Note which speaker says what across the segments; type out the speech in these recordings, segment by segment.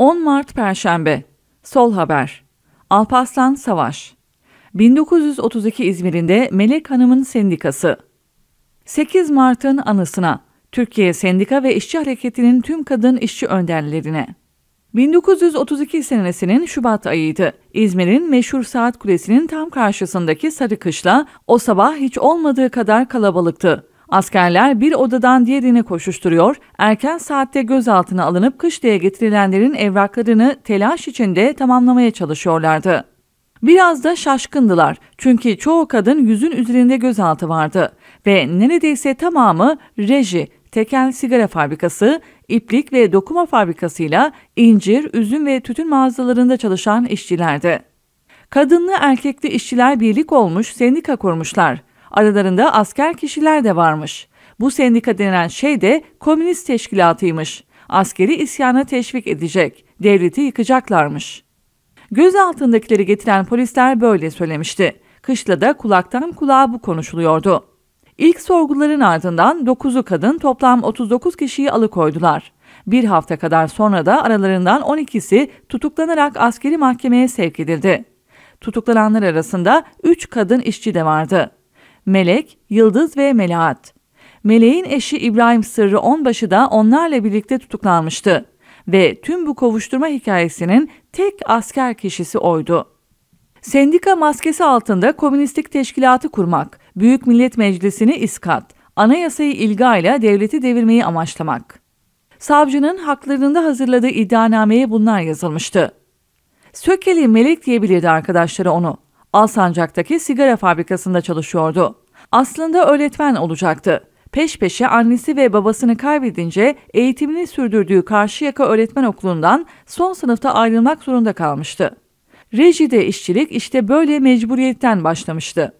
Speaker 1: 10 Mart Perşembe Sol Haber Alparslan Savaş 1932 İzmir'inde Melek Hanım'ın sendikası 8 Mart'ın anısına Türkiye Sendika ve İşçi Hareketi'nin tüm kadın işçi önderlerine 1932 senesinin Şubat ayıydı. İzmir'in meşhur Saat Kulesi'nin tam karşısındaki Sarı Kışla o sabah hiç olmadığı kadar kalabalıktı. Askerler bir odadan diğerine koşuşturuyor, erken saatte gözaltına alınıp kışlaya getirilenlerin evraklarını telaş içinde tamamlamaya çalışıyorlardı. Biraz da şaşkındılar çünkü çoğu kadın yüzün üzerinde gözaltı vardı ve neredeyse tamamı reji, tekel sigara fabrikası, iplik ve dokuma fabrikasıyla incir, üzüm ve tütün mağazalarında çalışan işçilerdi. Kadınlı erkekli işçiler birlik olmuş sendika kurmuşlar. Aralarında asker kişiler de varmış. Bu sendika denen şey de komünist teşkilatıymış. Askeri isyana teşvik edecek, devleti yıkacaklarmış. Göz altındakileri getiren polisler böyle söylemişti. Kışlada kulaktan kulağa bu konuşuluyordu. İlk sorguların ardından 9'u kadın toplam 39 kişiyi alıkoydular. Bir hafta kadar sonra da aralarından 12'si tutuklanarak askeri mahkemeye sevk edildi. Tutuklananlar arasında 3 kadın işçi de vardı. Melek, Yıldız ve Melahat. Meleğin eşi İbrahim Sırrı Onbaşı da onlarla birlikte tutuklanmıştı ve tüm bu kovuşturma hikayesinin tek asker kişisi oydu. Sendika maskesi altında komünistik teşkilatı kurmak, Büyük Millet Meclisi'ni iskat, anayasayı ilgayla devleti devirmeyi amaçlamak. Savcının haklarında hazırladığı iddianameye bunlar yazılmıştı. Sökeli Melek diyebilirdi arkadaşları onu. Alsancak'taki sigara fabrikasında çalışıyordu. Aslında öğretmen olacaktı. Peş peşe annesi ve babasını kaybedince eğitimini sürdürdüğü Karşıyaka Öğretmen Okulu'ndan son sınıfta ayrılmak zorunda kalmıştı. Rejide işçilik işte böyle mecburiyetten başlamıştı.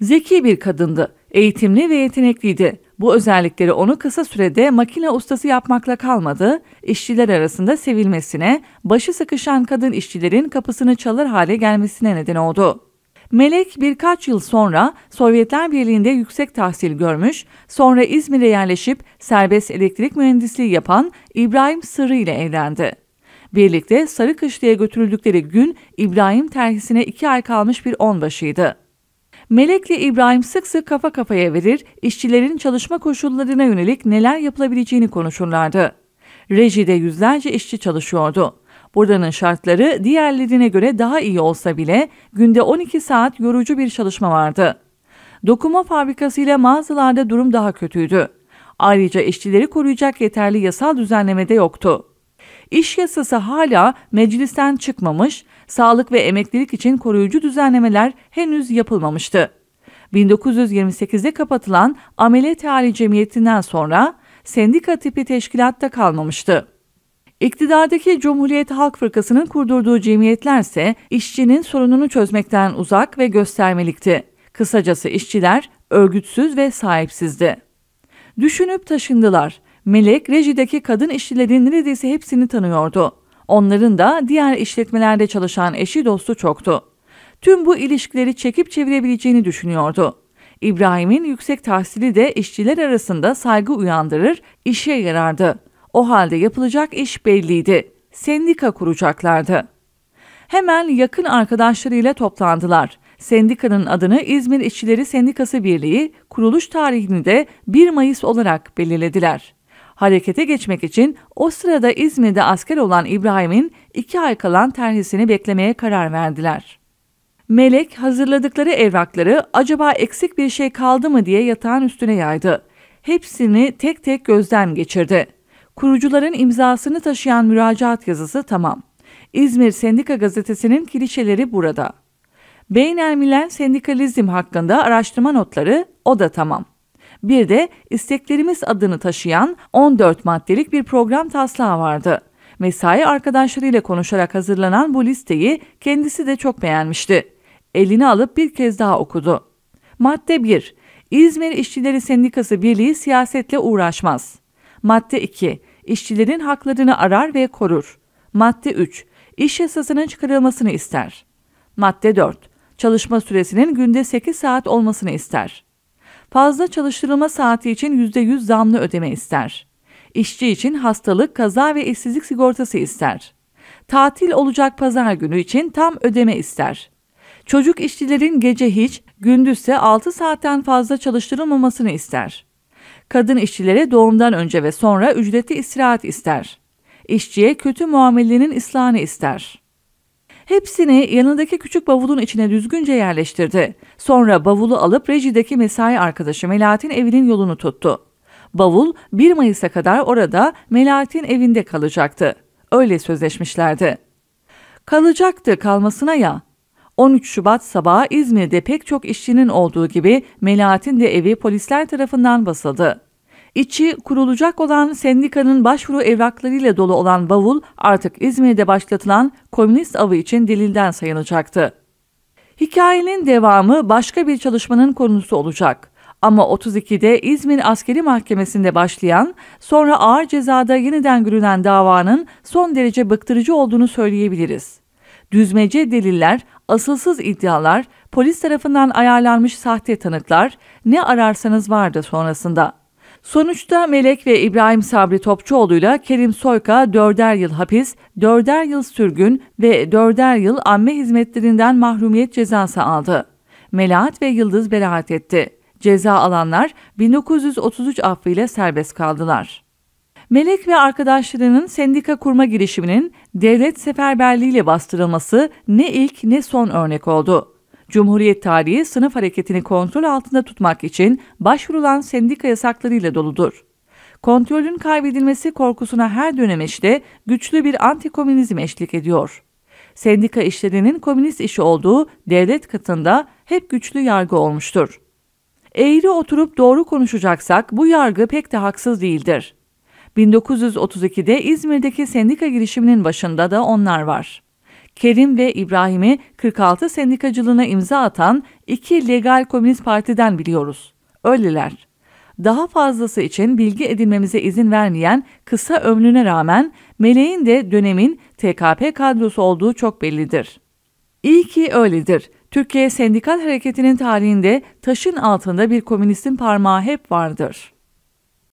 Speaker 1: Zeki bir kadındı, eğitimli ve yetenekliydi bu özellikleri onu kısa sürede makine ustası yapmakla kalmadı, işçiler arasında sevilmesine, başı sıkışan kadın işçilerin kapısını çalır hale gelmesine neden oldu. Melek birkaç yıl sonra Sovyetler Birliği'nde yüksek tahsil görmüş, sonra İzmir'e yerleşip serbest elektrik mühendisliği yapan İbrahim Sırrı ile evlendi. Birlikte Sarıkışlı'ya götürüldükleri gün İbrahim terhisine iki ay kalmış bir onbaşıydı. Melek'le İbrahim sık sık kafa kafaya verir, işçilerin çalışma koşullarına yönelik neler yapılabileceğini konuşurlardı. Rejide yüzlerce işçi çalışıyordu. Buranın şartları diğerlerine göre daha iyi olsa bile günde 12 saat yorucu bir çalışma vardı. Dokuma fabrikasıyla mağazalarda durum daha kötüydü. Ayrıca işçileri koruyacak yeterli yasal düzenleme de yoktu. İş yasası hala meclisten çıkmamış, sağlık ve emeklilik için koruyucu düzenlemeler henüz yapılmamıştı. 1928'de kapatılan Amele Teali Cemiyeti'nden sonra sendika tipi teşkilatta kalmamıştı. İktidardaki Cumhuriyet Halk Fırkası'nın kurdurduğu cemiyetler ise işçinin sorununu çözmekten uzak ve göstermelikti. Kısacası işçiler örgütsüz ve sahipsizdi. Düşünüp taşındılar. Melek rejideki kadın işçilerin neredeyse hepsini tanıyordu. Onların da diğer işletmelerde çalışan eşi dostu çoktu. Tüm bu ilişkileri çekip çevirebileceğini düşünüyordu. İbrahim'in yüksek tahsili de işçiler arasında saygı uyandırır, işe yarardı. O halde yapılacak iş belliydi. Sendika kuracaklardı. Hemen yakın arkadaşlarıyla toplandılar. Sendikanın adını İzmir İşçileri Sendikası Birliği, kuruluş tarihini de 1 Mayıs olarak belirlediler. Harekete geçmek için o sırada İzmir'de asker olan İbrahim'in iki ay kalan terhisini beklemeye karar verdiler. Melek hazırladıkları evrakları acaba eksik bir şey kaldı mı diye yatağın üstüne yaydı. Hepsini tek tek gözden geçirdi. Kurucuların imzasını taşıyan müracaat yazısı tamam. İzmir Sendika Gazetesi'nin kilişeleri burada. Beynelmilen sendikalizm hakkında araştırma notları o da tamam bir de isteklerimiz adını taşıyan 14 maddelik bir program taslağı vardı. Mesai arkadaşlarıyla konuşarak hazırlanan bu listeyi kendisi de çok beğenmişti. Elini alıp bir kez daha okudu. Madde 1. İzmir İşçileri Sendikası Birliği siyasetle uğraşmaz. Madde 2. İşçilerin haklarını arar ve korur. Madde 3. İş yasasının çıkarılmasını ister. Madde 4. Çalışma süresinin günde 8 saat olmasını ister fazla çalıştırılma saati için %100 zamlı ödeme ister. İşçi için hastalık, kaza ve işsizlik sigortası ister. Tatil olacak pazar günü için tam ödeme ister. Çocuk işçilerin gece hiç, gündüzse 6 saatten fazla çalıştırılmamasını ister. Kadın işçilere doğumdan önce ve sonra ücreti istirahat ister. İşçiye kötü muamelenin ıslahını ister. Hepsini yanındaki küçük bavulun içine düzgünce yerleştirdi. Sonra bavulu alıp rejideki mesai arkadaşı Melahat'in evinin yolunu tuttu. Bavul 1 Mayıs'a kadar orada Melahat'in evinde kalacaktı. Öyle sözleşmişlerdi. Kalacaktı kalmasına ya. 13 Şubat sabahı İzmir'de pek çok işçinin olduğu gibi Melahat'in de evi polisler tarafından basıldı. İçi kurulacak olan sendikanın başvuru evraklarıyla dolu olan bavul artık İzmir'de başlatılan komünist avı için delilden sayılacaktı. Hikayenin devamı başka bir çalışmanın konusu olacak. Ama 32'de İzmir Askeri Mahkemesi'nde başlayan, sonra ağır cezada yeniden görülen davanın son derece bıktırıcı olduğunu söyleyebiliriz. Düzmece deliller, asılsız iddialar, polis tarafından ayarlanmış sahte tanıklar, ne ararsanız vardı sonrasında.'' Sonuçta Melek ve İbrahim Sabri Topçuoğlu'yla Kerim Soyka dörder yıl hapis, dörder yıl sürgün ve dörder yıl amme hizmetlerinden mahrumiyet cezası aldı. Melahat ve Yıldız beraat etti. Ceza alanlar 1933 affıyla serbest kaldılar. Melek ve arkadaşlarının sendika kurma girişiminin devlet seferberliğiyle bastırılması ne ilk ne son örnek oldu. Cumhuriyet tarihi sınıf hareketini kontrol altında tutmak için başvurulan sendika yasaklarıyla doludur. Kontrolün kaybedilmesi korkusuna her dönemeçte güçlü bir antikomünizm eşlik ediyor. Sendika işlerinin komünist işi olduğu devlet katında hep güçlü yargı olmuştur. Eğri oturup doğru konuşacaksak bu yargı pek de haksız değildir. 1932'de İzmir'deki sendika girişiminin başında da onlar var. Kerim ve İbrahim'i 46 sendikacılığına imza atan iki legal komünist partiden biliyoruz. Öyleler. Daha fazlası için bilgi edinmemize izin vermeyen kısa ömrüne rağmen Meleğin de dönemin TKP kadrosu olduğu çok bellidir. İyi ki öyledir. Türkiye sendikal hareketinin tarihinde taşın altında bir komünistin parmağı hep vardır.